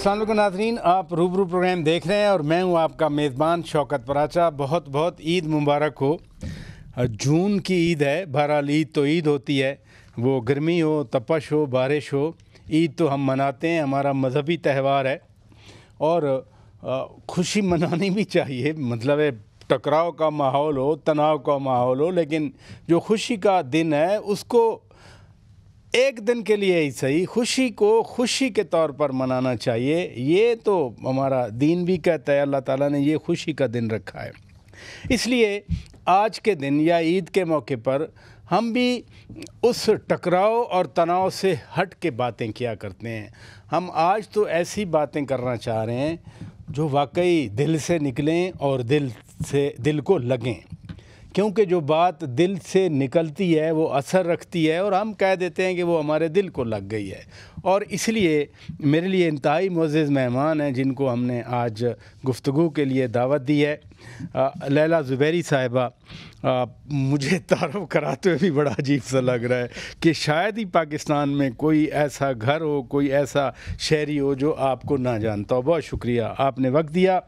असल नाजरीन आप रूबरू प्रोग्राम देख रहे हैं और मैं हूं आपका मेज़बान शौकत पराचा बहुत बहुत ईद मुबारक हो जून की ईद है बहरहाल ईद तो ईद होती है वो गर्मी हो तपश हो बारिश हो ईद तो हम मनाते हैं हमारा मजहबी त्यौहार है और खुशी मनानी भी चाहिए मतलब टकराव का माहौल हो तनाव का माहौल हो लेकिन जो खुशी का दिन है उसको एक दिन के लिए ही सही खुशी को खुशी के तौर पर मनाना चाहिए ये तो हमारा दीन भी कहता है अल्लाह ताला ने ये खुशी का दिन रखा है इसलिए आज के दिन या ईद के मौके पर हम भी उस टकराव और तनाव से हट के बातें किया करते हैं हम आज तो ऐसी बातें करना चाह रहे हैं जो वाकई दिल से निकलें और दिल से दिल को लगें क्योंकि जो बात दिल से निकलती है वो असर रखती है और हम कह देते हैं कि वो हमारे दिल को लग गई है और इसलिए मेरे लिए इंतहाई मोज़ मेहमान हैं जिनको हमने आज गुफ्तु के लिए दावत दी है लैला ज़ुबैरी साहिबा आ, मुझे तारफ कराते हुए भी बड़ा अजीब सा लग रहा है कि शायद ही पाकिस्तान में कोई ऐसा घर हो कोई ऐसा शहरी हो जो आपको ना जानता हो बहुत शुक्रिया आपने वक्त दिया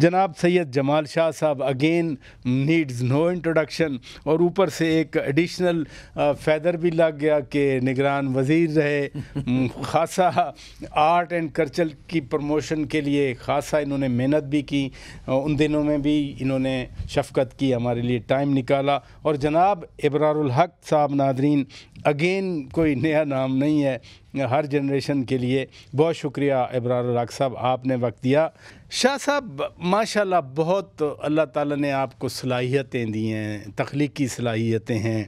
जनाब सैयद जमाल शाह साहब अगेन नीड्स नो इंट्रोडक्शन और ऊपर से एक एडिशनल फैदर भी लग गया कि निगरान वजीर रहे खासा आर्ट एंड कल्चर की प्रमोशन के लिए खासा इन्होंने मेहनत भी की उन दिनों में भी इन्होंने शफकत की हमारे लिए टाइम टाइम निकाला और जनाब इब्रारुल हक साहब नादरीन अगेन कोई नया नाम नहीं है हर जनरेशन के लिए बहुत शुक्रिया इब्रारुल हक साहब आपने वक्त दिया शाह साहब माशाल्लाह बहुत अल्लाह ताला ने आपको सलाहियतें दी हैं तख्लीकी सलाहियतें हैं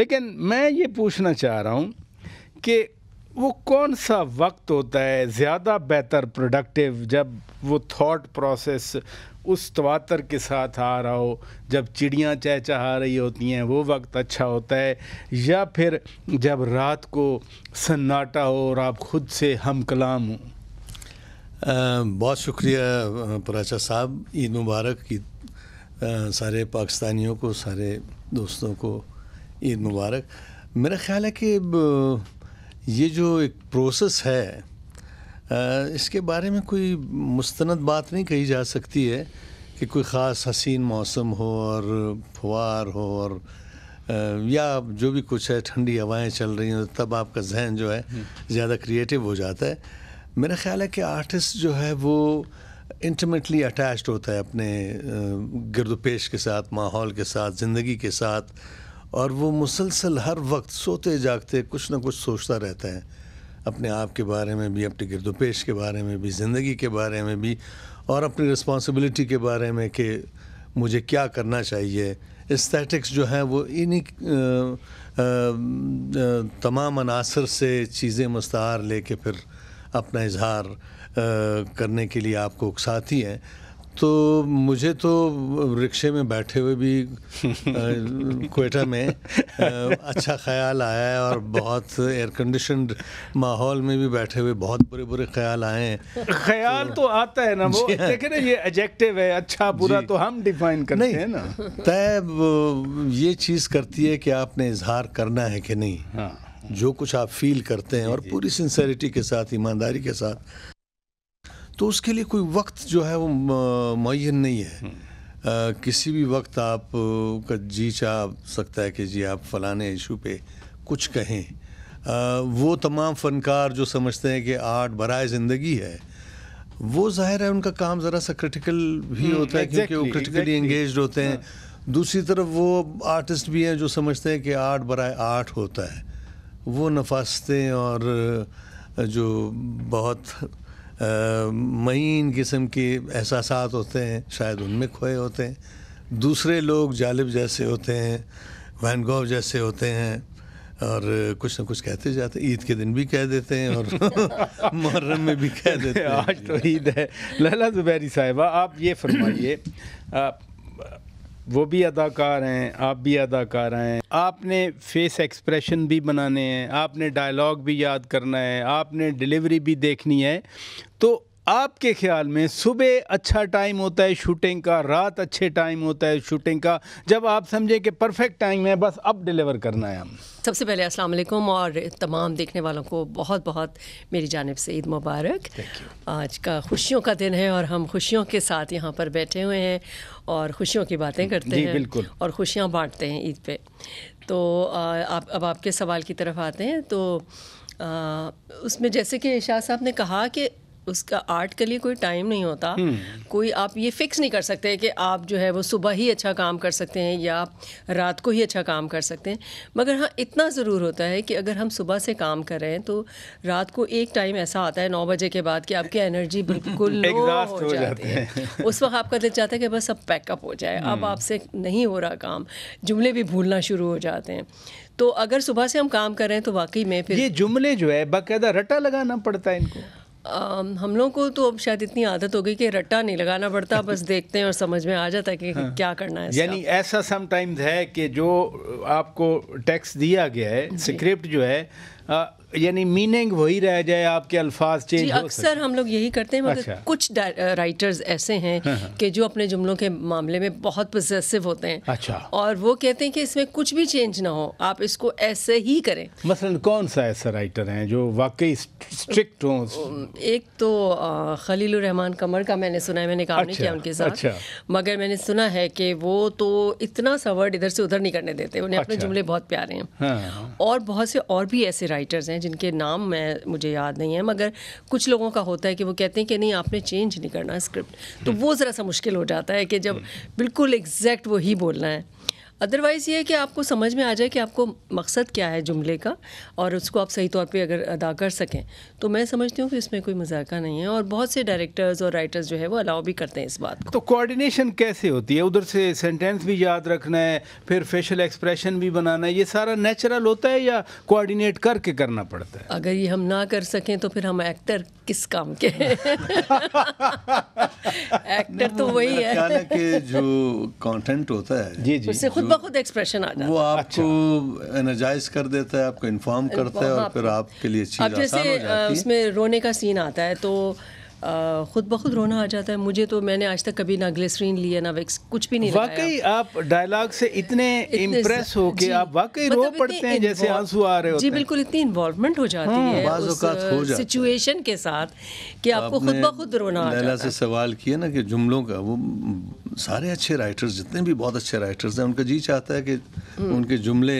लेकिन मैं ये पूछना चाह रहा हूँ कि वो कौन सा वक्त होता है ज़्यादा बेहतर प्रोडक्टिव जब वो थॉट प्रोसेस उस तवातर के साथ आ रहा हो जब चिड़ियाँ चहचहा रही होती हैं वो वक्त अच्छा होता है या फिर जब रात को सन्नाटा हो और आप ख़ुद से हम कलाम हों बहुत शुक्रिया प्राचा साहब ईद मुबारक की सारे पाकिस्तानियों को सारे दोस्तों को ईद मुबारक मेरा ख्याल है कि ये जो एक प्रोसेस है इसके बारे में कोई मुस्तनद बात नहीं कही जा सकती है कि कोई ख़ास हसीन मौसम हो और फुहार हो और या जो भी कुछ है ठंडी हवाएं चल रही हैं तब आपका जहन जो है ज़्यादा क्रिएटिव हो जाता है मेरा ख्याल है कि आर्टिस्ट जो है वो इंटमेटली अटैच्ड होता है अपने गर्द पेश के साथ माहौल के साथ ज़िंदगी के साथ और वो मुसलसल हर वक्त सोते जागते कुछ ना कुछ सोचता रहता है अपने आप के बारे में भी अपने गिरदो पेश के बारे में भी ज़िंदगी के बारे में भी और अपनी रिस्पॉन्सिबिलिटी के बारे में कि मुझे क्या करना चाहिए इस्थेटिक्स जो है वो इन्हीं तमाम अनासर से चीज़ें मुस्तार लेके फिर अपना इजहार करने के लिए आपको उकसाती हैं तो मुझे तो रिक्शे में बैठे हुए भी कोयटा में अच्छा ख्याल आया है और बहुत एयर कंडीशन माहौल में भी बैठे हुए बहुत बुरे बुरे ख्याल आए हैं ख्याल तो, तो आता है ना वो देखे ना ये एजेक्टिव है अच्छा बुरा तो हम डिफाइन करते हैं ना तय ये चीज़ करती है कि आपने इजहार करना है कि नहीं हाँ जो कुछ आप फील करते हैं और पूरी सिंसेरिटी के साथ ईमानदारी के साथ तो उसके लिए कोई वक्त जो है वो मुन नहीं है आ, हम्म। किसी भी वक्त आप का जी चाह सकता है कि जी आप फलाने इशू पे कुछ कहें आ, वो तमाम फनकार जो समझते हैं कि आर्ट बरए ज़िंदगी है वो जाहिर है उनका काम ज़रा सा क्रिटिकल भी हम्म, होता है exactly, क्योंकि वो क्रिटिकली एंगेज होते हैं हाँ। दूसरी तरफ वो आर्टिस्ट भी हैं जो समझते हैं कि आर्ट बरए आर्ट होता है वो नफास्तें और जो बहुत मीन किस्म के एहसास होते हैं शायद उनमें खोए होते हैं दूसरे लोग जालिब जैसे होते हैं वैन जैसे होते हैं और कुछ ना कुछ कहते जाते ईद के दिन भी कह देते हैं और मुहर्रम में भी कह देते हैं आज तो ईद है लला जुबैरी साहिबा आप ये फरमाइए वो भी अदाकार हैं आप भी अदाकार हैं आपने फेस एक्सप्रेशन भी बनाने हैं आपने डायलॉग भी याद करना है आपने डिलीवरी भी देखनी है तो आपके ख्याल में सुबह अच्छा टाइम होता है शूटिंग का रात अच्छे टाइम होता है शूटिंग का जब आप समझें कि परफेक्ट टाइम है बस अब डिलीवर करना है हम सबसे पहले अस्सलाम वालेकुम और तमाम देखने वालों को बहुत बहुत मेरी जानब से ईद मुबारक आज का खुशियों का दिन है और हम खुशियों के साथ यहाँ पर बैठे हुए हैं और खुशियों की बातें करते हैं और खुशियाँ बाँटते हैं ईद पे तो आप अब आपके सवाल की तरफ आते हैं तो आ, उसमें जैसे कि शाह साहब ने कहा कि उसका आर्ट के लिए कोई टाइम नहीं होता हम्म। कोई आप ये फिक्स नहीं कर सकते कि आप जो है वो सुबह ही अच्छा काम कर सकते हैं या आप रात को ही अच्छा काम कर सकते हैं मगर हाँ इतना ज़रूर होता है कि अगर हम सुबह से काम कर रहे हैं तो रात को एक टाइम ऐसा आता है नौ बजे के बाद कि आपकी एनर्जी बिल्कुल लो हो, जाती है उस वक्त आपका दिल चाहता है कि बस अब पैकअप हो जाए अब हम्म। आपसे नहीं हो रहा काम जुमले भी भूलना शुरू हो जाते हैं तो अगर सुबह से हम काम कर रहे हैं तो वाकई में फिर ये जुमले जो है बाकायदा रटा लगाना पड़ता है इनको हम लोगों को तो अब शायद इतनी आदत हो गई कि रट्टा नहीं लगाना पड़ता बस देखते हैं और समझ में आ जाता है कि हाँ। क्या करना है यानी ऐसा समटाइम्स है कि जो आपको टैक्स दिया गया है स्क्रिप्ट जो है यानी मीनिंग वही रह जाए आपके अल्फाज चेंज जी अक्सर हम लोग यही करते हैं मगर अच्छा। कुछ राइटर्स ऐसे हैं हाँ, हाँ। कि जो अपने जुमलों के मामले में बहुत पोजेसिव होते हैं अच्छा और वो कहते हैं कि इसमें कुछ भी चेंज ना हो आप इसको ऐसे ही करें मसलन कौन सा ऐसा राइटर हैं जो वाकई स्ट्रिक्ट हों एक तो खलील रहमान कमर का मैंने सुना है मैंने काम नहीं अच्छा, किया उनके साथ अच्छा। मगर मैंने सुना है कि वो तो इतना सा वर्ड इधर से उधर नहीं करने देते उन्हें अपने अच्छा। जुमले बहुत प्यारे हैं हाँ, हाँ। और बहुत से और भी ऐसे राइटर्स हैं जिनके नाम मैं मुझे याद नहीं है मगर कुछ लोगों का होता है कि वो कहते हैं कि नहीं आपने चेंज नहीं करना स्क्रिप्ट तो हम्म। वो ज़रा सा मुश्किल हो जाता है कि जब हम्म। बिल्कुल एग्जैक्ट वही बोलना है अदरवाइज़ ये है कि आपको समझ में आ जाए कि आपको मकसद क्या है जुमले का और उसको आप सही तौर पे अगर अदा कर सकें तो मैं समझती हूँ कि इसमें कोई मजाक नहीं है और बहुत से डायरेक्टर्स और राइटर्स जो है वो अलाउ भी करते हैं इस बात को तो कोऑर्डिनेशन कैसे होती है उधर से सेंटेंस भी याद रखना है फिर फेशियल एक्सप्रेशन भी बनाना है ये सारा नेचुरल होता है या कोऑर्डिनेट करके करना पड़ता है अगर ये हम ना कर सकें तो फिर हम एक्टर किस काम के एक्टर तो वही है जो कॉन्टेंट होता है जी जी उससे खुद ब खुद एक्सप्रेशन आ जाता वो आपको एनर्जाइज अच्छा। कर देता है आपको इन्फॉर्म करता है और फिर आपके लिए चीज़ अब जैसे उसमें रोने का सीन आता है तो ख़ुद ब खुद रोना आ जाता है मुझे तो मैंने आज तक कभी ना ग्लिसरीन लिया ना वैक्स कुछ भी नहीं वाकई आप डायलॉग से इतने इतने इम्प्रेस हो के आप वाकई मतलब रो पड़ते हैं जैसे आंसू आ रहे होते जी बिल्कुल इतनी इन्वॉल्वमेंट हाँ, हो जाती है उस सिचुएशन के साथ कि आपको खुद ब खुद रोना आ जाता है से सवाल किया ना कि जुमलों का वो सारे अच्छे राइटर्स जितने भी बहुत अच्छे राइटर्स हैं उनका जी चाहता है कि हम्म। उनके जुमले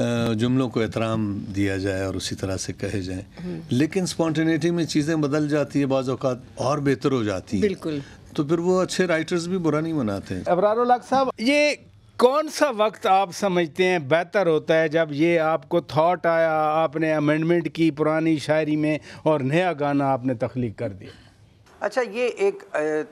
जुमलों को एहतराम दिया जाए और उसी तरह से कहे जाए लेकिन स्पॉन्टेनिटी में चीज़ें बदल जाती है अवत और बेहतर हो जाती हैं बिल्कुल तो फिर वो अच्छे राइटर्स भी बुरा नहीं मनाते अबरार साहब ये कौन सा वक्त आप समझते हैं बेहतर होता है जब ये आपको थाट आया आपने अमेंडमेंट की पुरानी शायरी में और नया गाना आपने तख्लीक कर दिया अच्छा ये एक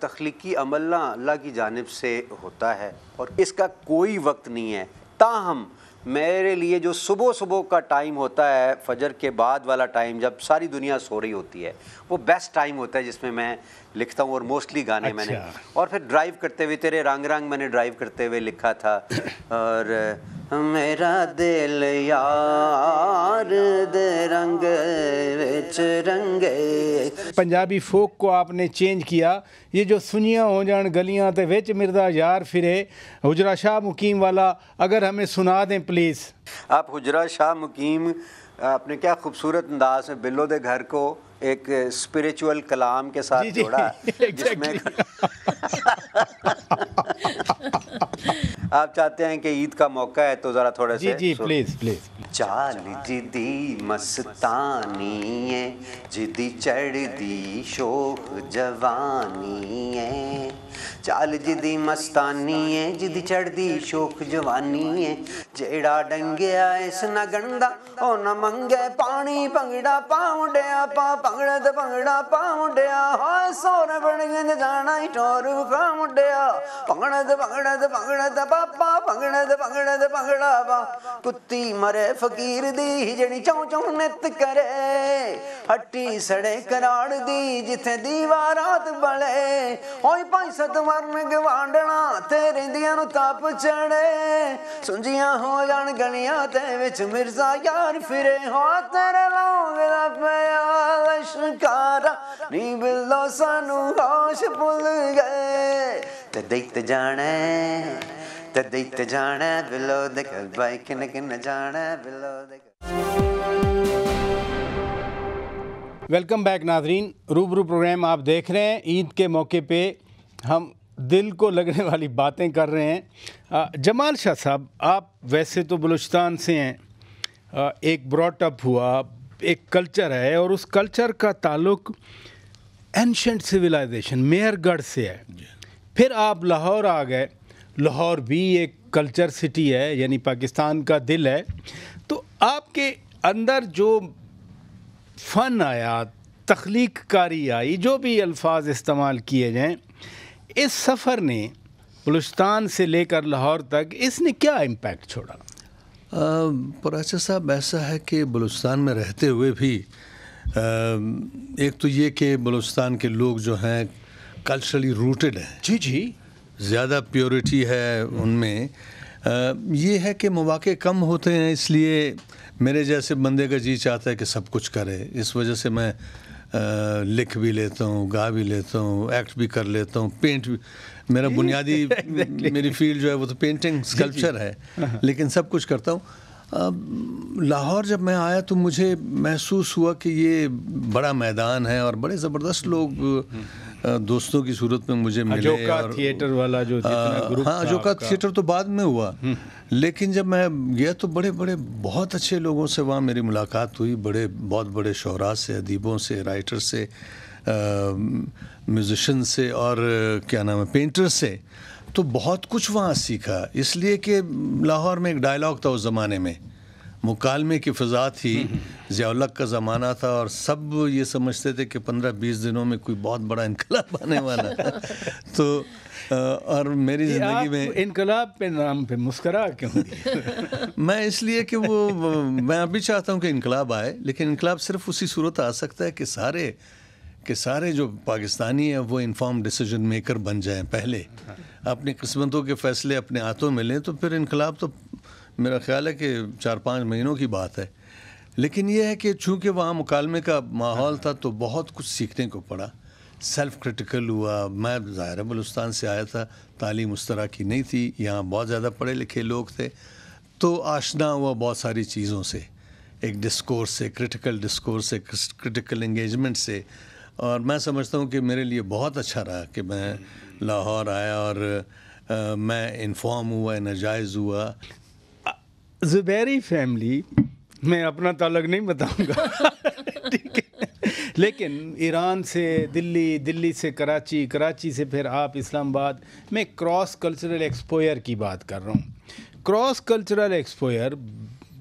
तख्लीकी अमल ना अल्लाह की जानब से होता है और इसका कोई वक्त नहीं है ताहम मेरे लिए जो सुबह सुबह का टाइम होता है फजर के बाद वाला टाइम जब सारी दुनिया सो रही होती है वो बेस्ट टाइम होता है जिसमें मैं लिखता हूँ और मोस्टली गाने अच्छा। मैंने और फिर ड्राइव करते हुए तेरे रंग रंग मैंने ड्राइव करते हुए लिखा था और मेरा दिल यार दे रंग रंगे पंजाबी फोक को आपने चेंज किया ये जो सुनिया हो जान गलियां ते वेच मिर्दा यार फिरे हुजरा शाह मुकीम वाला अगर हमें सुना दें प्लीज़ आप हुजरा शाह मुकीम आपने क्या खूबसूरत अंदाज में बिल्लो दे घर को एक स्पिरिचुअल कलाम के साथ जोड़ा जिसमें आप चाहते हैं कि ईद का मौका है तो ज़रा थोड़ा जी, जी प्लीज़ प्लीज़ ਚਾਲ ਜਿਦੀ ਮਸਤਾਨੀ ਏ ਜਿਦੀ ਚੜਦੀ ਸ਼ੋਖ ਜਵਾਨੀ ਏ ਚਾਲ ਜਿਦੀ ਮਸਤਾਨੀ ਏ ਜਿਦੀ ਚੜਦੀ ਸ਼ੋਖ ਜਵਾਨੀ ਏ ਜਿਹੜਾ ਡੰਗਿਆ ਇਸ ਨਗਣ ਦਾ ਉਹ ਨਾ ਮੰਗੇ ਪਾਣੀ ਭੰਗੜਾ ਪਾਉਂਡਿਆ ਪਾ ਭੰਗੜਾ ਤੇ ਭੰਗੜਾ ਪਾਉਂਡਿਆ ਹੋਏ ਸੋਨੇ ਬਣ ਜਾਣਾ ਹੀ ਟੋਰ ਖਾਉਂਡਿਆ ਭੰਗੜਾ ਤੇ ਭੰਗੜਾ ਤੇ ਭੰਗੜਾ ਤੇ ਪਾਪਾ ਭੰਗੜਾ ਤੇ ਭੰਗੜਾ ਤੇ ਭੰਗੜਾ ਵਾ ਕੁੱਤੀ ਮਰੇ ਫਕੀਰ ਦੀ ਜਣੀ ਚੌ ਚੌ ਨਿਤ ਕਰੇ ਹੱਟੀ ਸੜੇ ਕਰਾੜ ਦੀ ਜਿੱਥੇ ਦੀਵਾ ਰਾਤ ਬਲੇ ਹੋਈ ਭਾਈ ਸਤਵਰਨ ਗਵਾਂਡਣਾ ਤੇ ਰਹਿੰਦੀਆਂ ਨੂੰ ਤਾਪ ਚੜੇ ਸੁੰਜੀਆਂ ਹੋ ਜਾਣ ਗਲੀਆਂ ਤੇ ਵਿੱਚ ਮਿਰਜ਼ਾ ਯਾਰ ਫਿਰੇ ਹੋ ਤੇਰੇ ਦਾ ਪਿਆ ਲਸ਼ਕਾਰਾ ਨੀ ਬਿਲੋ ਸਾਨੂੰ ਹੋਸ਼ ਭੁੱਲ ਗਏ ਤੇ ਦੇਖ ਜਾਣੇ The date jana below the girl by kinakin jana below welcome back नाजरीन रूबरू प्रोग्राम आप देख रहे हैं ईद के मौके पे हम दिल को लगने वाली बातें कर रहे हैं जमाल शाह साहब आप वैसे तो बलूचिस्तान से हैं एक ब्रॉटअप हुआ एक कल्चर है और उस कल्चर का ताल्लुक एनशेंट सिविलाइजेशन मेहरगढ़ से है फिर आप लाहौर आ गए लाहौर भी एक कल्चर सिटी है यानी पाकिस्तान का दिल है तो आपके अंदर जो फ़न आया तख्लीक कारी आई जो भी अल्फाज इस्तेमाल किए जाएं इस सफ़र ने बलुस्तान से लेकर लाहौर तक इसने क्या इम्पेक्ट छोड़ा प्रोफेसर अच्छा साहब ऐसा है कि बलुस्तान में रहते हुए भी आ, एक तो ये कि बलुस्तान के लोग जो हैं कल्चरली रूटेड हैं जी जी ज़्यादा प्योरिटी है उनमें ये है कि मौाक़े कम होते हैं इसलिए मेरे जैसे बंदे का जी चाहता है कि सब कुछ करे इस वजह से मैं आ, लिख भी लेता हूँ गा भी लेता हूँ एक्ट भी कर लेता हूँ पेंट भी मेरा बुनियादी मेरी फील्ड जो है वो तो पेंटिंग स्कल्पचर है हाँ, हाँ। लेकिन सब कुछ करता हूँ लाहौर जब मैं आया तो मुझे महसूस हुआ कि ये बड़ा मैदान है और बड़े ज़बरदस्त लोग हम्म, हम्म। दोस्तों की सूरत में मुझे मिले और थिएटर वाला जो ग्रुप हाँ अजोका थिएटर तो बाद में हुआ हम्म। लेकिन जब मैं गया तो बड़े बड़े बहुत अच्छे लोगों से वहाँ मेरी मुलाकात हुई बड़े बहुत बड़े शहरा से अदीबों से राइटर से म्यूजिशन से और क्या नाम है पेंटर से तो बहुत कुछ वहाँ सीखा इसलिए कि लाहौर में एक डायलॉग था उस ज़माने में मुकालमे की फ़ा थी हम्म। जयालक का ज़माना था और सब ये समझते थे कि पंद्रह बीस दिनों में कोई बहुत बड़ा इनकलाब आने वाला है तो और मेरी ज़िंदगी में इनकलाब पे नाम पे मुस्करा क्यों मैं इसलिए कि वो मैं अभी चाहता हूँ कि इनकलाब आए लेकिन इनकलाब सिर्फ उसी सूरत आ सकता है कि सारे के सारे जो पाकिस्तानी हैं वो इन्फॉर्म डिसीजन मेकर बन जाएं पहले अपनी किस्मतों के फ़ैसले अपने हाथों में लें तो फिर इनकलाब तो मेरा ख्याल है कि चार पाँच महीनों की बात है लेकिन यह है कि चूंकि वहाँ मुकालमे का माहौल था तो बहुत कुछ सीखने को पड़ा सेल्फ क्रिटिकल हुआ मैं ज़ाहिर बलुस्तान से आया था तालीम उस तरह की नहीं थी यहाँ बहुत ज़्यादा पढ़े लिखे लोग थे तो आशना हुआ बहुत सारी चीज़ों से एक डिस्कोर्स से क्रिटिकल डिस्कोर्स से क्रिटिकल इंगेजमेंट से और मैं समझता हूँ कि मेरे लिए बहुत अच्छा रहा कि मैं लाहौर आया और आ, मैं इन्फॉर्म हुआ नजायज़ हुआ ज़ुबैरी फैमिली मैं अपना ताल्लुक तो नहीं बताऊंगा ठीक है लेकिन ईरान से दिल्ली दिल्ली से कराची कराची से फिर आप इस्लामाबाद मैं क्रॉस कल्चरल एक्सपोयर की बात कर रहा हूँ क्रॉस कल्चरल एक्सपोयर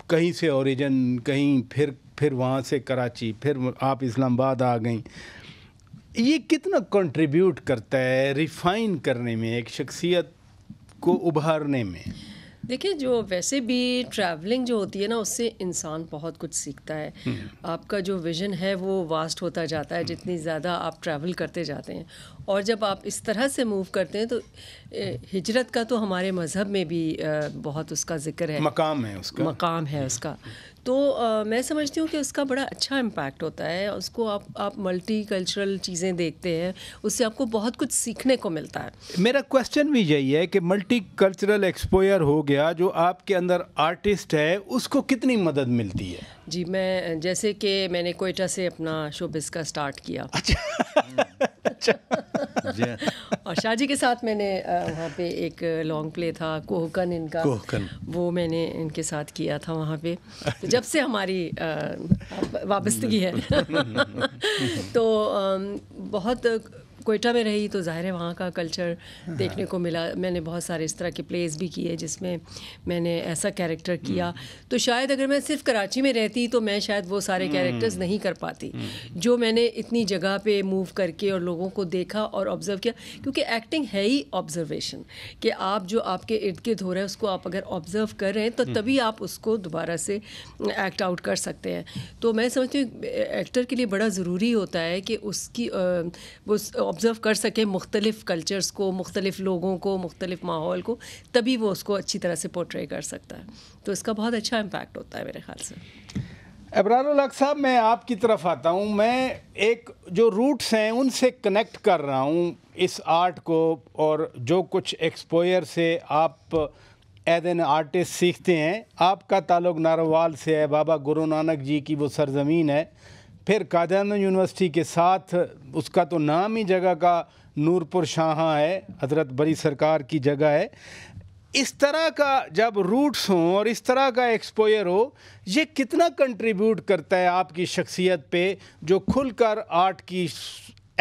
कहीं से ओरिजिन कहीं फिर फिर वहाँ से कराची फिर आप इस्लामाबाद आ गई ये कितना कंट्रीब्यूट करता है रिफाइन करने में एक शख्सियत को उभारने में देखिए जो वैसे भी ट्रैवलिंग जो होती है ना उससे इंसान बहुत कुछ सीखता है हम्म। आपका जो विज़न है वो वास्ट होता जाता है जितनी हम्म। ज़्यादा आप ट्रैवल करते जाते हैं और जब आप इस तरह से मूव करते हैं तो हिजरत का तो हमारे मज़हब में भी बहुत उसका जिक्र है मकाम है उसका मकाम है उसका हम्म। तो आ, मैं समझती हूँ कि उसका बड़ा अच्छा इम्पैक्ट होता है उसको आप आप मल्टी कल्चरल चीज़ें देखते हैं उससे आपको बहुत कुछ सीखने को मिलता है मेरा क्वेश्चन भी यही है कि मल्टी कल्चरल एक्सपोयर हो गया जो आपके अंदर आर्टिस्ट है उसको कितनी मदद मिलती है जी मैं जैसे कि मैंने कोयटा से अपना शोबिस का स्टार्ट किया अच्छा अच्छा और शाहजी के साथ मैंने वहाँ पे एक लॉन्ग प्ले था कोहकन इनका कोहकन वो मैंने इनके साथ किया था वहाँ पे तो जब से हमारी वाबस्तगी है तो बहुत कोयटा में रही तो ज़ाहिर है वहाँ का कल्चर देखने को मिला मैंने बहुत सारे इस तरह के प्लेस भी किए जिसमें मैंने ऐसा कैरेक्टर किया हम्म। तो शायद अगर मैं सिर्फ कराची में रहती तो मैं शायद वो सारे कैरेक्टर्स हम्म। नहीं कर पाती हम्म। जो मैंने इतनी जगह पे मूव करके और लोगों को देखा और ऑब्ज़र्व किया क्योंकि एक्टिंग है ही ऑब्जर्वेशन कि आप जो आपके इर्द गिर्द हो रहा है उसको आप अगर ऑब्ज़र्व कर रहे हैं तो तभी आप उसको दोबारा से एक्ट आउट कर सकते हैं तो मैं समझती हूँ एक्टर के लिए बड़ा ज़रूरी होता है कि उसकी वो ऑब्ज़र्व कर सकें मुख्तलिफ़ कल्चर्स को मुख्तलिफ़ लोगों को मुख्तलिफ़ माहौल को तभी वो उसको अच्छी तरह से पोर्ट्रे कर सकता है तो इसका बहुत अच्छा इम्पैक्ट होता है मेरे ख्याल से अबरार साहब मैं आपकी तरफ आता हूँ मैं एक जो रूट्स हैं उनसे कनेक्ट कर रहा हूँ इस आर्ट को और जो कुछ एक्सपोयर से आप एज एन आर्टिस्ट सीखते हैं आपका ताल्लुक नारोवाल से है बाबा गुरु नानक जी की वो सरजमीन है फिर काजानंद यूनिवर्सिटी के साथ उसका तो नाम ही जगह का नूरपुर शाहा है हजरत बड़ी सरकार की जगह है इस तरह का जब रूट्स हों और इस तरह का एक्सपोयर हो ये कितना कंट्रीब्यूट करता है आपकी शख्सियत पे जो खुलकर आर्ट की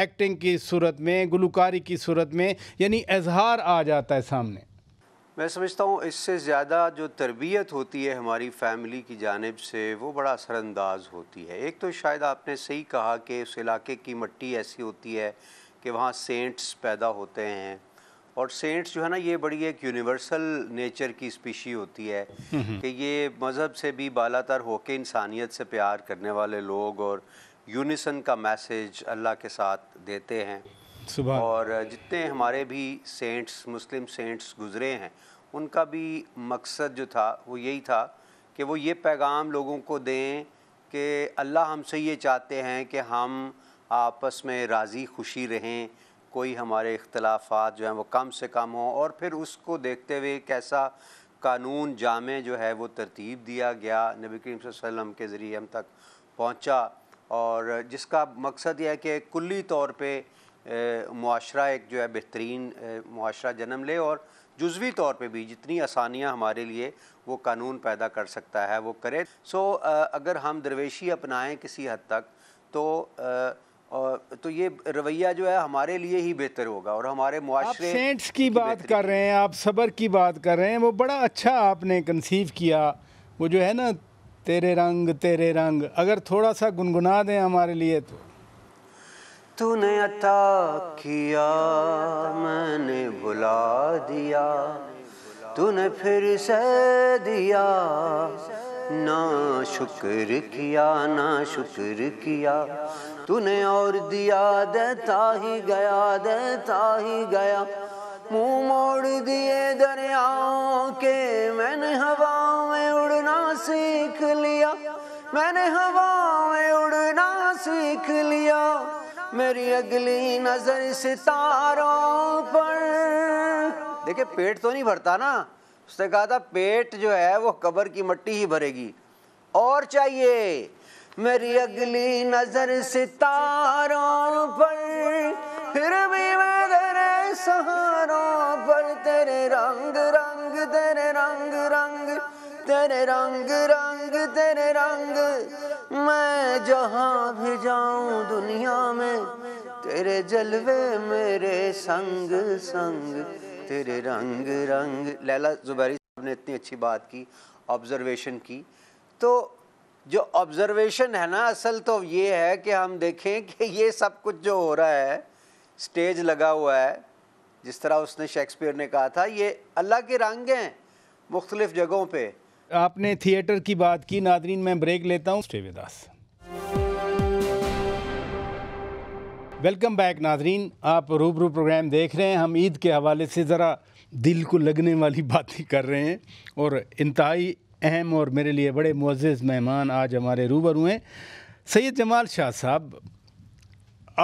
एक्टिंग की सूरत में गुलकारी की सूरत में यानी इजहार आ जाता है सामने मैं समझता हूँ इससे ज़्यादा जो तरबियत होती है हमारी फैमिली की जानब से वो बड़ा असरानंदाज होती है एक तो शायद आपने सही कहा कि उस इलाके की मिट्टी ऐसी होती है कि वहाँ सेंट्स पैदा होते हैं और सेंट्स जो है ना ये बड़ी एक यूनिवर्सल नेचर की स्पीशी होती है कि ये मज़हब से भी बालातर होके इंसानियत से प्यार करने वाले लोग और यूनिसन का मैसेज अल्लाह के साथ देते हैं सुबह और जितने हमारे भी सेंट्स मुस्लिम सेंट्स गुज़रे हैं उनका भी मकसद जो था वो यही था कि वो ये पैगाम लोगों को दें कि अल्लाह हमसे ये चाहते हैं कि हम आपस में राज़ी खुशी रहें कोई हमारे इख्तलाफा जो हैं वो कम से कम हों और फिर उसको देखते हुए कैसा कानून जाम जो है वो तरतीब दिया गया नबी करीम वसम के ज़रिए हम तक पहुँचा और जिसका मकसद यह है कि कुल्ली तौर पर माशरा एक जो है बेहतरीन माशरा जन्म ले और जुजवी तौर पे भी जितनी आसानियाँ हमारे लिए वो कानून पैदा कर सकता है वो करे सो अगर हम दरवेशी अपनाएं किसी हद तक तो तो ये रवैया जो है हमारे लिए ही बेहतर होगा और हमारे मुआरे सेंट्स की, की बात कर रहे हैं आप सबर की बात कर रहे हैं वो बड़ा अच्छा आपने कंसीव किया वो जो है ना तेरे रंग तेरे रंग अगर थोड़ा सा गुनगुना दें हमारे लिए तो तूने अता किया मैंने भुला दिया तूने फिर से दिया ना शुक्र किया ना शुक्र किया तूने और दिया देता ही गया देता ही गया मुंह मोड़ दिए दरियाओं के मैंने हवाओं में उड़ना सीख लिया मैंने हवाओं में उड़ना सीख लिया मेरी अगली नजर सितारों पर देखिए पेट तो नहीं भरता ना उसने कहा था पेट जो है वो कबर की मट्टी ही भरेगी और चाहिए मेरी अगली नजर सितारों पर फिर भी मैं तेरे सहारों पर तेरे रंग रंग तेरे रंग रंग तेरे रंग रंग तेरे रंग मैं जहाँ भी जाऊँ दुनिया में तेरे जलवे मेरे संग संग तेरे रंग रंग लैला जुबैरी साहब ने इतनी अच्छी बात की ऑब्जर्वेशन की तो जो ऑब्जर्वेशन है ना असल तो ये है कि हम देखें कि ये सब कुछ जो हो रहा है स्टेज लगा हुआ है जिस तरह उसने शेक्सपियर ने कहा था ये अल्लाह के रंग हैं मुख्तलिफ़ जगहों पर आपने थिएटर की बात की नादरीन मैं ब्रेक लेता हूँ श्रीविदास वेलकम बैक नाजरीन आप रूबरू प्रोग्राम देख रहे हैं हम ईद के हवाले से ज़रा दिल को लगने वाली बातें कर रहे हैं और इंतहाई अहम और मेरे लिए बड़े मुज्ज़ मेहमान आज हमारे रूबरू हैं सैयद जमाल शाह साहब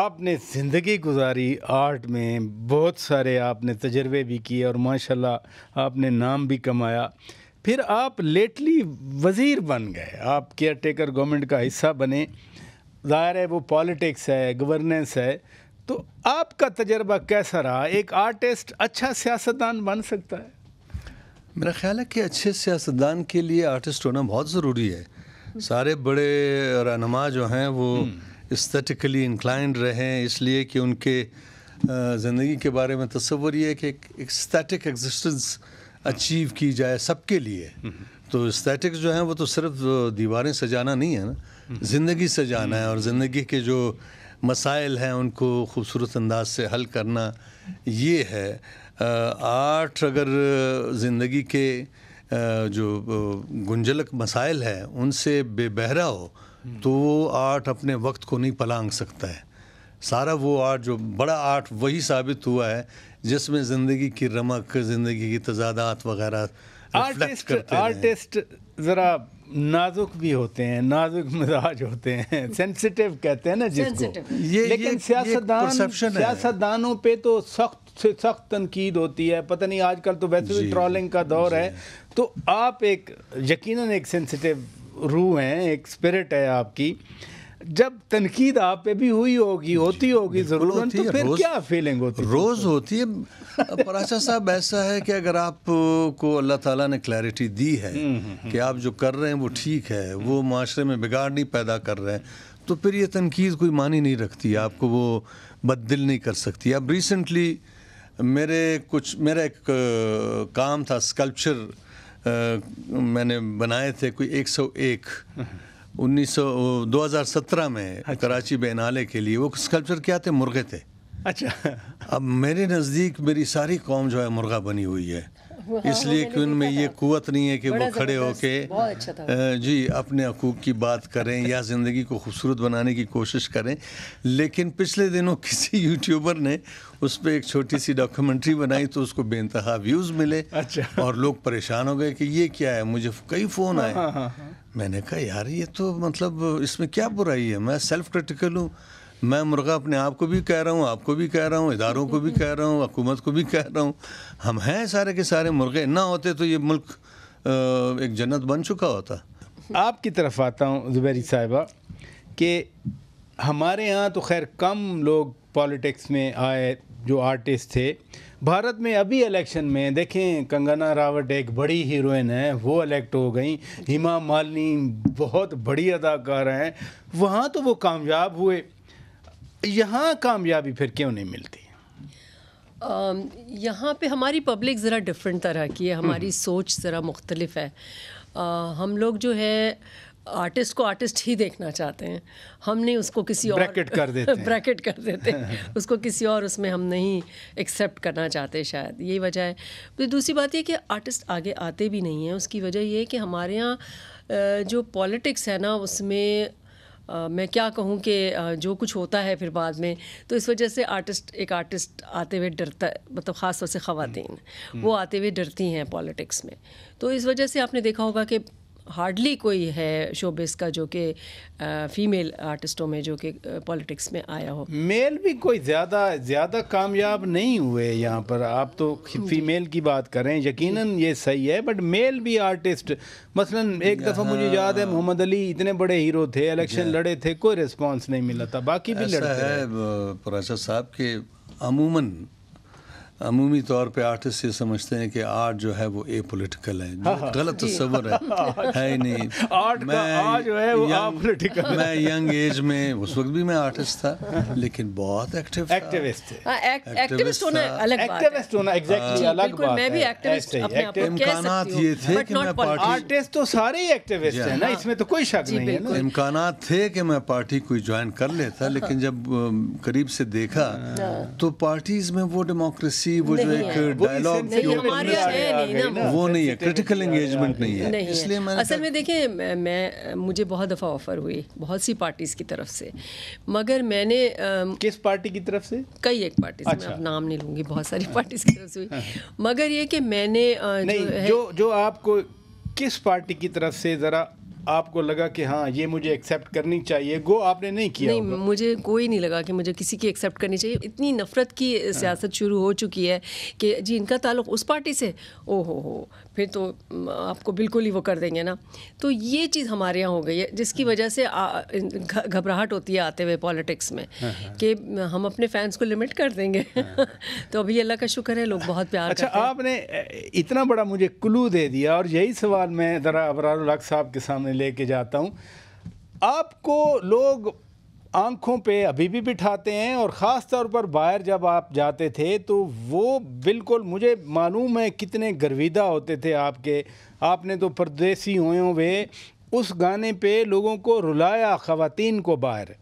आपने ज़िंदगी गुजारी आर्ट में बहुत सारे आपने तजर्बे भी किए और माशाल्लाह आपने नाम भी कमाया फिर आप लेटली वज़ीर बन गए आप केयर टेकर गवर्नमेंट का हिस्सा बने ज़ाहिर है वो पॉलिटिक्स है गवर्नेंस है तो आपका तजर्बा कैसा रहा एक आर्टिस्ट अच्छा सियासतदान बन सकता है मेरा ख्याल है कि अच्छे सियासतदान के लिए आर्टिस्ट होना बहुत ज़रूरी है सारे बड़े रहनमा जो हैं वो इस्थेटिकली हम्म। इंक्लाइंड रहें इसलिए कि उनके ज़िंदगी के बारे में तस्वर ये है कि एक स्थेटिक एग्जिस्टेंस अचीव की जाए सबके लिए तो स्थैटिक्स जो है वो तो सिर्फ दीवारें सजाना नहीं है ना ज़िंदगी सजाना है और ज़िंदगी के जो मसाइल हैं उनको खूबसूरत अंदाज से हल करना ये है आर्ट अगर ज़िंदगी के जो गुंजलक मसाइल हैं उनसे बेबहरा हो तो वो आर्ट अपने वक्त को नहीं पलांग सकता है सारा वो आर्ट जो बड़ा आर्ट वही साबित हुआ है जिसमें ज़िंदगी की रमक ज़िंदगी की तजादात वगैरह आर्टिस्ट आर्टिस्ट ज़रा नाजुक भी होते हैं नाजुक मिजाज होते हैं सेंसिटिव कहते हैं ना जिसको ये लेकिन सियासतदान सियासतदानों पे तो सख्त से सख्त तनकीद होती है पता नहीं आजकल तो वैसे भी ट्रॉलिंग का दौर है तो आप एक यकीनन एक सेंसिटिव रूह हैं एक स्पिरिट है आपकी जब तनकीद आप पे भी हुई होगी होती होगी जरूर तो फिर रोज, क्या फीलिंग होती रोज़ होती है पराशा साहब ऐसा है कि अगर आप को अल्लाह ताला ने क्लैरिटी दी है हम्म, हम्म, हम्म। कि आप जो कर रहे हैं वो ठीक है वो माशरे में बिगाड़ नहीं पैदा कर रहे हैं तो फिर ये तनकीद कोई मानी नहीं रखती आपको वो बददिल नहीं कर सकती अब रिसेंटली मेरे कुछ मेरा एक काम था स्कल्पचर मैंने बनाए थे कोई एक एक उन्नीस सौ दो हज़ार सत्रह में अच्छा। कराची बेनाले के लिए वो स्कल्पचर क्या थे मुर्गे थे अच्छा अब मेरे नज़दीक मेरी सारी कौम जो है मुर्गा बनी हुई है हाँ, इसलिए कि उनमें ये क़ुत नहीं है कि वो खड़े होके अच्छा जी अपने हकूक की बात करें या ज़िंदगी को खूबसूरत बनाने की कोशिश करें लेकिन पिछले दिनों किसी यूट्यूबर ने उस पर एक छोटी सी डॉक्यूमेंट्री बनाई तो उसको बेनतहा व्यूज़ मिले अच्छा और लोग परेशान हो गए कि ये क्या है मुझे कई फ़ोन आए हाँ, हाँ, मैंने कहा यार ये तो मतलब इसमें क्या बुराई है मैं सेल्फ क्रिटिकल हूँ मैं मुर्गा अपने आप को भी कह रहा हूँ आपको भी कह रहा हूँ इदारों को भी कह रहा हूँ हुकूमत को भी कह रहा हूँ हम हैं सारे के सारे मुर्गे ना होते तो ये मुल्क एक जन्नत बन चुका होता आपकी तरफ आता हूँ जुबैरी साहिबा कि हमारे यहाँ तो खैर कम लोग पॉलिटिक्स में आए जो आर्टिस्ट थे भारत में अभी इलेक्शन में देखें कंगना रावत एक बड़ी हीरोइन है वो इलेक्ट हो गई हिमा मालिनी बहुत बड़ी अदाकार हैं वहाँ तो वो कामयाब हुए यहाँ कामयाबी फिर क्यों नहीं मिलती यहाँ पे हमारी पब्लिक ज़रा डिफरेंट तरह की है हमारी हम्म। सोच ज़रा मुख्तलिफ है आ, हम लोग जो है आर्टिस्ट को आर्टिस्ट ही देखना चाहते हैं हम नहीं उसको किसी ब्रैकेट और कर देते हैं ब्रैकेट कर देते हैं उसको किसी और उसमें हम नहीं एक्सेप्ट करना चाहते शायद यही वजह है तो दूसरी बात यह कि आर्टिस्ट आगे आते भी नहीं हैं उसकी वजह यह है कि हमारे यहाँ जो पॉलिटिक्स है ना उसमें मैं क्या कहूँ कि जो कुछ होता है फिर बाद में तो इस वजह से आर्टिस्ट एक आर्टिस्ट आते हुए डरता मतलब ख़ास तौर से ख़वान हम्म, हम्म। वो आते हुए डरती हैं पॉलिटिक्स में तो इस वजह से आपने देखा होगा कि हार्डली कोई है शोबिस का जो कि फीमेल आर्टिस्टों में जो कि पॉलिटिक्स में आया हो मेल भी कोई ज़्यादा ज़्यादा कामयाब नहीं हुए यहाँ पर आप तो फीमेल की बात करें यकीनन ये सही है बट मेल भी आर्टिस्ट मसलन एक दफ़ा मुझे याद है मोहम्मद अली इतने बड़े हीरो थे इलेक्शन लड़े थे कोई रिस्पॉन्स नहीं मिला था बाकी भी लड़ा है प्रोफेसर साहब के अमूमन अमूमी तौर पे आर्टिस्ट ये समझते हैं कि आर्ट जो है वो ए पोलिटिकल है हाँ, हाँ। गलत तस्वर है है ही नहीं आर्ट मैं का जो है वो यंग, मैं यंग एज में उस वक्त भी मैं आर्टिस्ट था लेकिन बहुत एक्टिव एक्टिविस्ट एक्टिविस्ट होना अलग बात एक्टिविस्ट होना एग्जैक्टली हाँ। अलग बात मैं भी एक्टिविस्ट अपने आप को ये थे कि मैं पार्टी आर्टिस्ट तो सारे ही एक्टिविस्ट हैं ना हाँ। इसमें तो कोई शक नहीं है ना इम्कानात थे कि मैं पार्टी कोई ज्वाइन कर लेता लेकिन जब करीब से देखा तो पार्टीज में वो डेमोक्रेसी सी वो जो एक डायलॉग वो नहीं है क्रिटिकल एंगेजमेंट नहीं है इसलिए असल में देखें मैं मुझे बहुत दफ़ा ऑफर हुई बहुत सी पार्टीज़ की तरफ से मगर मैंने किस पार्टी की तरफ से कई एक पार्टी से मैं नाम नहीं लूंगी बहुत सारी पार्टीज़ की तरफ से हुई हाँ। मगर ये कि मैंने जो जो आपको किस पार्टी की तरफ से ज़रा आपको लगा कि हाँ ये मुझे एक्सेप्ट करनी चाहिए गो आपने नहीं किया नहीं मुझे कोई नहीं लगा कि मुझे किसी की एक्सेप्ट करनी चाहिए इतनी नफरत की हाँ। सियासत शुरू हो चुकी है कि जी इनका ताल्लुक उस पार्टी से ओ हो हो फिर तो आपको बिल्कुल ही वो कर देंगे ना तो ये चीज़ हमारे यहाँ हो गई है जिसकी वजह से घबराहट होती है आते हुए पॉलिटिक्स में हाँ, हाँ। कि हम अपने फैंस को लिमिट कर देंगे हाँ। तो अभी अल्लाह का शुक्र है लोग बहुत प्यार अच्छा आपने इतना बड़ा मुझे क्लू दे दिया और यही सवाल मैं ज़रा अबरार साहब के सामने लेके जाता हूँ आपको लोग आंखों पे अभी भी बिठाते हैं और ख़ास तौर पर बाहर जब आप जाते थे तो वो बिल्कुल मुझे मालूम है कितने गर्विदा होते थे आपके आपने तो परदेसी हुए हुए उस गाने पे लोगों को रुलाया ख़वान को बाहर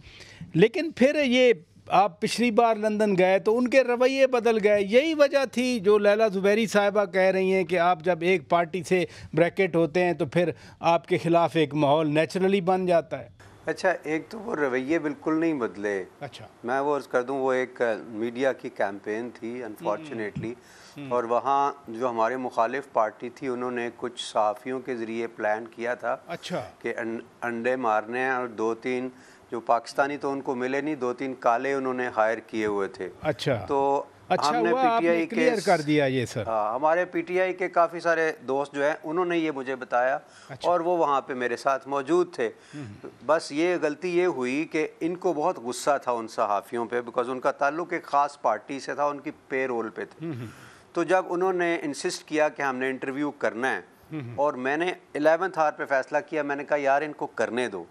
लेकिन फिर ये आप पिछली बार लंदन गए तो उनके रवैये बदल गए यही वजह थी जो लैला जुबैरी साहिबा कह रही हैं कि आप जब एक पार्टी से ब्रैकेट होते हैं तो फिर आपके ख़िलाफ़ एक माहौल नेचुरली बन जाता है अच्छा एक तो वो रवैये बिल्कुल नहीं बदले अच्छा मैं वो कर दूं वो एक मीडिया की कैंपेन थी अनफॉर्चुनेटली हम्म, हम्म। और वहाँ जो हमारे मुखालिफ पार्टी थी उन्होंने कुछ सहाफ़ियों के ज़रिए प्लान किया था अच्छा कि अं, अंडे मारने हैं और दो तीन जो पाकिस्तानी तो उनको मिले नहीं दो तीन काले उन्होंने हायर किए हुए थे अच्छा तो अच्छा हमने टी आई क्लियर कर दिया ये सर आ, हाँ, हमारे पीटीआई के काफ़ी सारे दोस्त जो हैं उन्होंने ये मुझे बताया अच्छा। और वो वहाँ पे मेरे साथ मौजूद थे हम्म। बस ये गलती ये हुई कि इनको बहुत गुस्सा था उन सहाफ़ियों पे बिकॉज उनका ताल्लुक एक ख़ास पार्टी से था उनकी पे रोल पे थे हम्म। तो जब उन्होंने इंसिस्ट किया कि हमने इंटरव्यू करना है हम्म। और मैंने एलेवंथ हार पे फैसला किया मैंने कहा यार इनको करने दो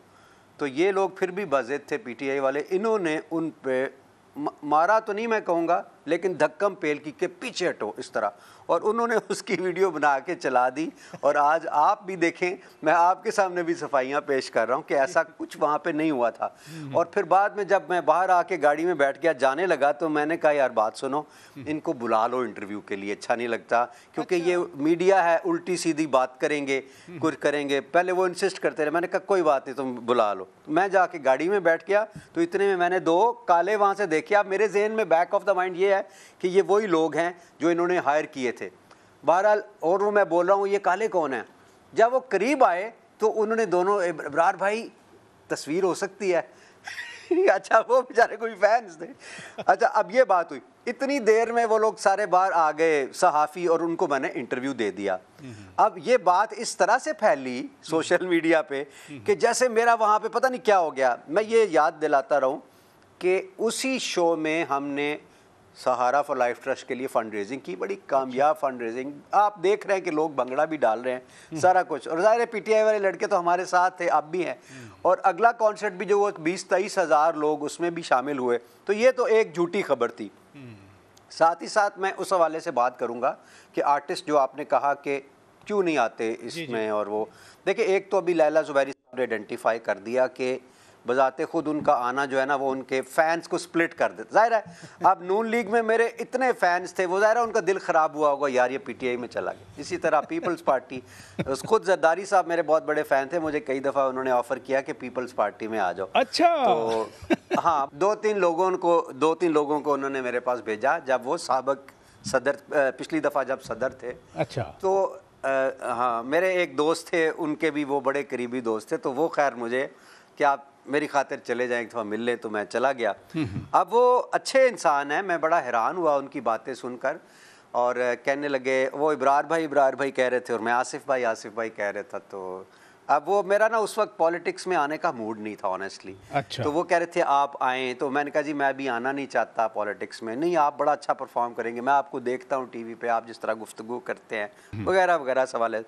तो ये लोग फिर भी बाजिद थे आई वाले इन्होंने उन पर मारा तो नहीं मैं कहूँगा लेकिन धक्कम पेल की के पीछे हटो इस तरह और उन्होंने उसकी वीडियो बना के चला दी और आज आप भी देखें मैं आपके सामने भी सफाइयाँ पेश कर रहा हूँ कि ऐसा कुछ वहाँ पर नहीं हुआ था हम्म। और फिर बाद में जब मैं बाहर आके गाड़ी में बैठ गया जाने लगा तो मैंने कहा यार बात सुनो हम्म। इनको बुला लो इंटरव्यू के लिए अच्छा नहीं लगता क्योंकि अच्छा। ये मीडिया है उल्टी सीधी बात करेंगे हम्म। कुछ करेंगे पहले वो इंसिस्ट करते रहे मैंने कहा कोई बात नहीं तुम बुला लो मैं जाके गाड़ी में बैठ गया तो इतने में मैंने दो काले वहाँ से देखे आप मेरे जहन में बैक ऑफ द माइंड ये है है कि ये वही लोग हैं जो इन्होंने हायर किए थे बहरहाल और वो मैं बोल रहा हूँ ये काले कौन हैं जब वो करीब आए तो उन्होंने दोनों इब्रार भाई तस्वीर हो सकती है अच्छा वो बेचारे कोई फैंस थे अच्छा अब ये बात हुई इतनी देर में वो लोग सारे बार आ गए सहाफ़ी और उनको मैंने इंटरव्यू दे दिया हम्म। अब ये बात इस तरह से फैली सोशल मीडिया पे हम्म। कि जैसे मेरा वहाँ पे पता नहीं क्या हो गया मैं ये याद दिलाता रहूँ कि उसी शो में हमने सहारा फॉर लाइफ ट्रस्ट के लिए फंड रेजिंग की बड़ी कामयाब फंड अच्छा। रेजिंग आप देख रहे हैं कि लोग भंगड़ा भी डाल रहे हैं सारा कुछ और ज़ाहिर है पीटीआई वाले लड़के तो हमारे साथ थे अब भी हैं हम्म। और अगला कॉन्सर्ट भी जो वो बीस तेईस हज़ार लोग उसमें भी शामिल हुए तो ये तो एक झूठी खबर थी हम्म। साथ ही साथ मैं उस हवाले से बात करूँगा कि आर्टिस्ट जो आपने कहा कि क्यों नहीं आते इसमें और वो देखिए एक तो अभी लैला जुबैरी साहब ने आइडेंटिफाई कर दिया कि बजाते खुद उनका आना जो है ना वो उनके फैंस को स्प्लिट कर देता ज़ाहिर है अब नून लीग में मेरे इतने फैंस थे वो ज़ाहिर है उनका दिल ख़राब हुआ होगा यार ये पीटीआई में चला गया इसी तरह पीपल्स पार्टी खुद जरदारी साहब मेरे बहुत बड़े फ़ैन थे मुझे कई दफ़ा उन्होंने ऑफ़र किया कि पीपल्स पार्टी में आ जाओ अच्छा तो हाँ दो तीन लोगों को दो तीन लोगों को उन्होंने मेरे पास भेजा जब वो सबक सदर पिछली दफ़ा जब सदर थे अच्छा तो आ, हाँ मेरे एक दोस्त थे उनके भी वो बड़े करीबी दोस्त थे तो वो खैर मुझे कि आप मेरी खातिर चले जाएं थोड़ा मिल लें तो मैं चला गया हम्म, हम्म। अब वो अच्छे इंसान हैं मैं बड़ा हैरान हुआ उनकी बातें सुनकर और कहने लगे वो इब्रार भाई इब्रार भाई कह रहे थे और मैं आसिफ भाई आसिफ भाई कह रहा था तो अब वो मेरा ना उस वक्त पॉलिटिक्स में आने का मूड नहीं था ऑनेस्टली अच्छा तो वो कह रहे थे आप आएँ तो मैंने कहा जी मैं भी आना नहीं चाहता पॉलिटिक्स में नहीं आप बड़ा अच्छा परफॉर्म करेंगे मैं आपको देखता हूँ टीवी पे आप जिस तरह गुफ्तु करते हैं हम्म। वगैरह वगैरह सवाल है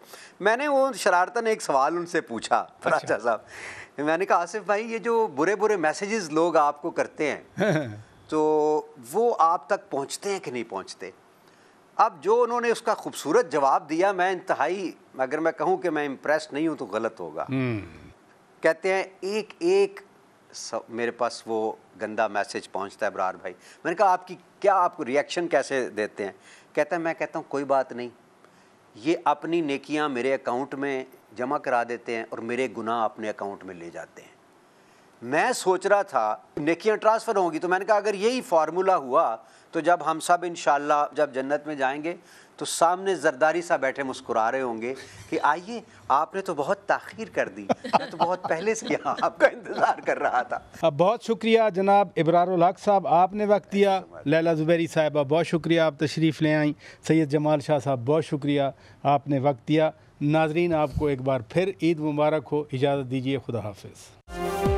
मैंने वो शरारतन एक सवाल उनसे पूछा फराजा अच्छा। साहब मैंने कहा आसिफ भाई ये जो बुरे बुरे मैसेजेस लोग आपको करते हैं तो वो आप तक पहुँचते हैं कि नहीं पहुँचते अब जो उन्होंने उसका खूबसूरत जवाब दिया मैं इंतहाई अगर मैं कहूँ कि मैं इम्प्रेस नहीं हूँ तो गलत होगा हम्म। कहते हैं एक एक सब मेरे पास वो गंदा मैसेज पहुंचता है बरार भाई मैंने कहा आपकी क्या आपको रिएक्शन कैसे देते हैं कहते हैं मैं कहता हूँ कोई बात नहीं ये अपनी नेकियां मेरे अकाउंट में जमा करा देते हैं और मेरे गुनाह अपने अकाउंट में ले जाते हैं मैं सोच रहा था नेकियां ट्रांसफ़र होंगी तो मैंने कहा अगर यही फार्मूला हुआ तो जब हम सब इन जब जन्नत में जाएंगे तो सामने जरदारी सा बैठे मुस्कुरा रहे होंगे कि आइए आपने तो बहुत ताखिर कर दी मैं तो बहुत पहले से यहाँ आपका इंतज़ार कर रहा था अब बहुत शुक्रिया जनाब इबरारुल साहब आपने वक्त दिया लैला जुबैरी साहबा बहुत शुक्रिया आप तशरीफ़ ले आई सैयद जमाल शाह साहब बहुत शुक्रिया आपने वक्त दिया नाजरीन आपको एक बार फिर ईद मुबारक हो इजाज़त दीजिए खुदा हाफ